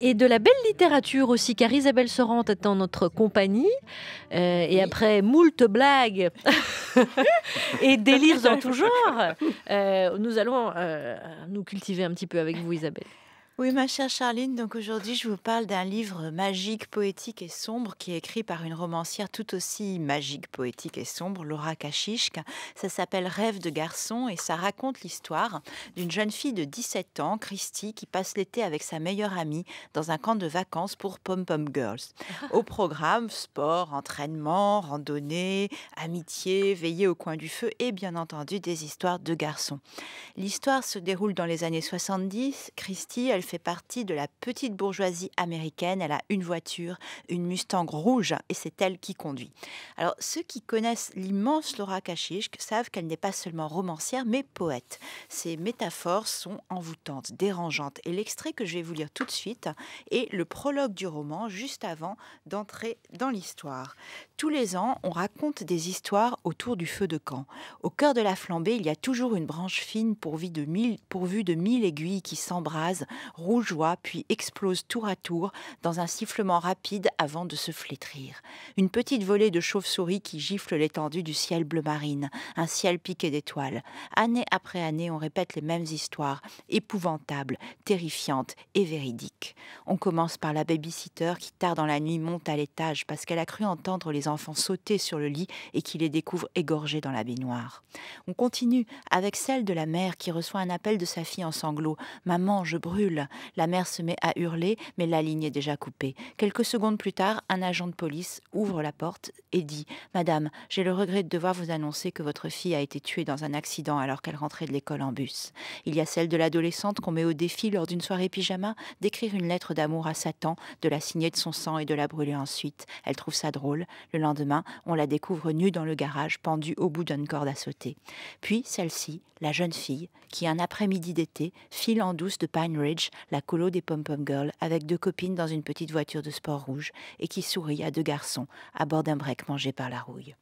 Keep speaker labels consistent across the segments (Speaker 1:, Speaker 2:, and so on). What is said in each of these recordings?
Speaker 1: et de la belle littérature aussi, car Isabelle Sorante est en notre compagnie. Euh, et après, moult blagues et délires en tout genre, euh, nous allons euh, nous cultiver un petit peu avec vous, Isabelle. Oui, ma chère Charline, donc aujourd'hui je vous parle d'un livre magique, poétique et sombre qui est écrit par une romancière tout aussi magique, poétique et sombre, Laura Kachishk. Ça s'appelle Rêve de garçon et ça raconte l'histoire d'une jeune fille de 17 ans, Christy, qui passe l'été avec sa meilleure amie dans un camp de vacances pour pom-pom girls. Au programme, sport, entraînement, randonnée, amitié, veillée au coin du feu et bien entendu des histoires de garçons. L'histoire se déroule dans les années 70. Christy, elle fait partie de la petite bourgeoisie américaine. Elle a une voiture, une Mustang rouge, et c'est elle qui conduit. Alors, ceux qui connaissent l'immense Laura Kachishk savent qu'elle n'est pas seulement romancière, mais poète. Ses métaphores sont envoûtantes, dérangeantes. Et l'extrait que je vais vous lire tout de suite est le prologue du roman, juste avant d'entrer dans l'histoire. Tous les ans, on raconte des histoires autour du feu de camp. Au cœur de la flambée, il y a toujours une branche fine pourvue de mille, pourvue de mille aiguilles qui s'embrasent, rougeois, puis explose tour à tour dans un sifflement rapide avant de se flétrir. Une petite volée de chauves-souris qui gifle l'étendue du ciel bleu marine, un ciel piqué d'étoiles. Année après année, on répète les mêmes histoires, épouvantables, terrifiantes et véridiques. On commence par la babysitter qui tard dans la nuit monte à l'étage parce qu'elle a cru entendre les enfants sauter sur le lit et qui les découvre égorgés dans la baignoire. On continue avec celle de la mère qui reçoit un appel de sa fille en sanglots. Maman, je brûle. La mère se met à hurler, mais la ligne est déjà coupée. Quelques secondes plus tard, un agent de police ouvre la porte et dit Madame, j'ai le regret de devoir vous annoncer que votre fille a été tuée dans un accident alors qu'elle rentrait de l'école en bus. Il y a celle de l'adolescente qu'on met au défi lors d'une soirée pyjama d'écrire une lettre d'amour à Satan, de la signer de son sang et de la brûler ensuite. Elle trouve ça drôle. Le lendemain, on la découvre nue dans le garage, pendue au bout d'une corde à sauter. Puis celle-ci, la jeune fille, qui un après-midi d'été file en douce de Pine Ridge la colo des pom-pom girls, avec deux copines dans une petite voiture de sport rouge et qui sourit à deux garçons à bord d'un break mangé par la rouille.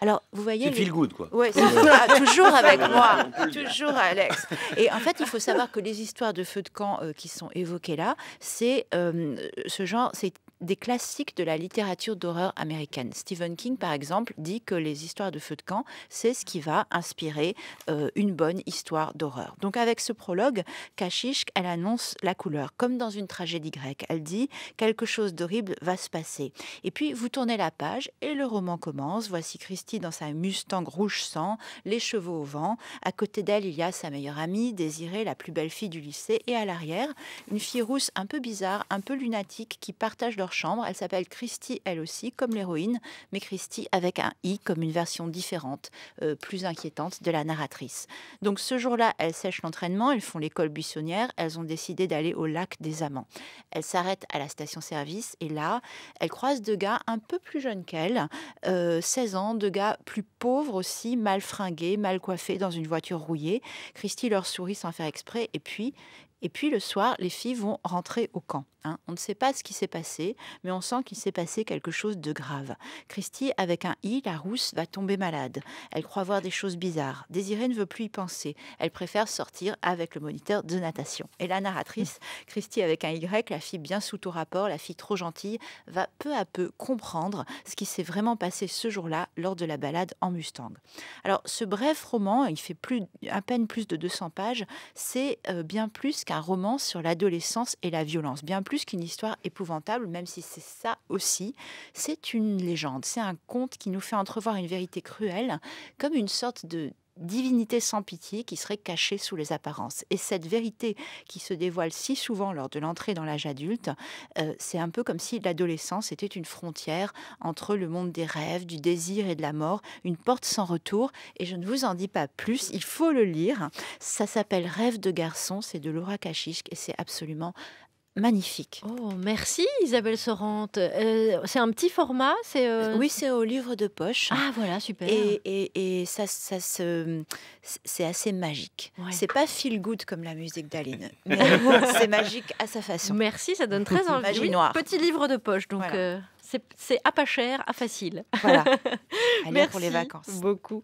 Speaker 1: Alors, vous voyez. C'est les... feel good, quoi. Oui, toujours avec moi, toujours Alex. Et en fait, il faut savoir que les histoires de feux de camp euh, qui sont évoquées là, c'est euh, ce genre, c'est des classiques de la littérature d'horreur américaine. Stephen King, par exemple, dit que les histoires de feu de camp, c'est ce qui va inspirer euh, une bonne histoire d'horreur. Donc avec ce prologue, Kashishk, elle annonce la couleur, comme dans une tragédie grecque. Elle dit quelque chose d'horrible va se passer. Et puis vous tournez la page et le roman commence. Voici Christy dans sa Mustang rouge sang, les chevaux au vent. À côté d'elle, il y a sa meilleure amie, Désirée, la plus belle fille du lycée, et à l'arrière, une fille rousse un peu bizarre, un peu lunatique, qui partage leur chambre. Elle s'appelle Christy, elle aussi, comme l'héroïne, mais Christy avec un i, comme une version différente, euh, plus inquiétante de la narratrice. Donc ce jour-là, elles sèchent l'entraînement, elles font l'école buissonnière, elles ont décidé d'aller au lac des amants. Elles s'arrêtent à la station-service et là, elles croisent deux gars un peu plus jeunes qu'elles, 16 euh, ans, deux gars plus pauvres aussi, mal fringués, mal coiffés, dans une voiture rouillée. Christy leur sourit sans faire exprès et puis, et puis le soir, les filles vont rentrer au camp. Hein. on ne sait pas ce qui s'est passé, mais on sent qu'il s'est passé quelque chose de grave. Christy, avec un i, la rousse, va tomber malade. Elle croit voir des choses bizarres. Désirée ne veut plus y penser. Elle préfère sortir avec le moniteur de natation. Et la narratrice, Christy avec un y, la fille bien sous tout rapport, la fille trop gentille, va peu à peu comprendre ce qui s'est vraiment passé ce jour-là lors de la balade en Mustang. Alors, ce bref roman, il fait plus, à peine plus de 200 pages, c'est euh, bien plus qu'un roman sur l'adolescence et la violence, bien plus plus qu'une histoire épouvantable, même si c'est ça aussi. C'est une légende, c'est un conte qui nous fait entrevoir une vérité cruelle, comme une sorte de divinité sans pitié qui serait cachée sous les apparences. Et cette vérité qui se dévoile si souvent lors de l'entrée dans l'âge adulte, euh, c'est un peu comme si l'adolescence était une frontière entre le monde des rêves, du désir et de la mort, une porte sans retour. Et je ne vous en dis pas plus, il faut le lire. Ça s'appelle Rêve de garçon, c'est de Laura Kachishk et c'est absolument magnifique. Oh, merci Isabelle Sorante. Euh, c'est un petit format c'est euh, Oui, c'est au livre de poche. Ah voilà, super. Et, et, ça, ça c'est assez magique. C'est pas feel good comme la musique d'Aline, mais c'est magique à sa façon. Merci, ça donne très envie. Magie noire. Petit livre de poche, donc... Euh, c'est à pas cher, à facile. Voilà. Allez pour les vacances. Beaucoup.